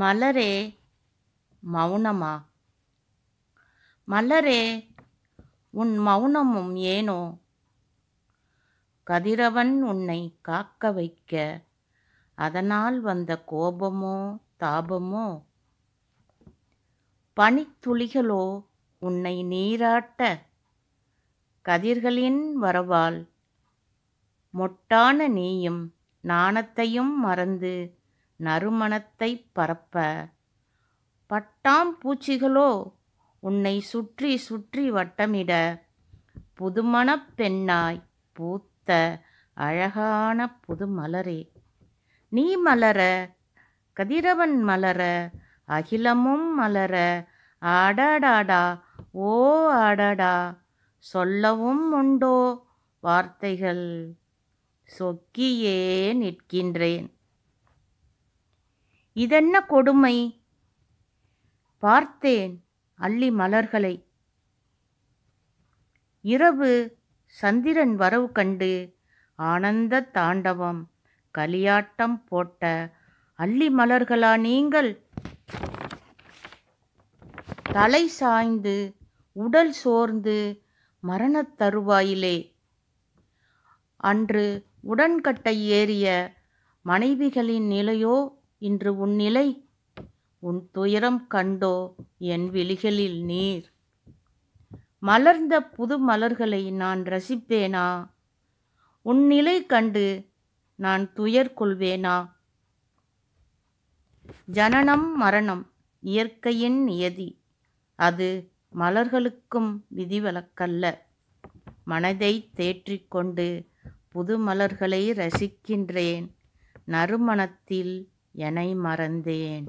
மலரே மௌனமா மலரே உன் மௌனமும் ஏனோ கதிரவன் உன்னை காக்க வைக்க அதனால் வந்த கோபமோ தாபமோ பனித்துளிகளோ உன்னை நீராட்ட கதிர்களின் வரவால் மொட்டான நீயும் நாணத்தையும் மறந்து நறுமணத்தை பரப்ப பட்டாம் பூச்சிகளோ உன்னை சுற்றி சுற்றி வட்டமிட புதுமணப் பெண்ணாய் பூத்த அழகான புது மலரே நீ மலர கதிரவன் மலர அகிலமும் மலர ஆடாடாடா ஓ ஆடாடா சொல்லவும் உண்டோ வார்த்தைகள் சொக்கியே நிற்கின்றேன் இதென்ன கொடுமை பார்த்தேன் அள்ளி மலர்களை இரவு சந்திரன் வரவு கண்டு ஆனந்த தாண்டவம் கலியாட்டம் போட்ட அள்ளி மலர்களா நீங்கள் தலை சாய்ந்து உடல் சோர்ந்து மரணத் தருவாயிலே அன்று உடன்கட்டை ஏறிய மனைவிகளின் நிலையோ இன்று உன் நிலை உன் துயரம் கண்டோ என் விழிகளில் நீர் மலர்ந்த புது மலர்களை நான் ரசிப்பேனா உன் நிலை கண்டு நான் துயர் கொள்வேனா ஜனனம் மரணம் இயற்கையின் நியதி அது மலர்களுக்கும் விதிவிலக்கல்ல மனதை தேற்றிக்கொண்டு புது மலர்களை ரசிக்கின்றேன் நறுமணத்தில் எனை மறந்தேன்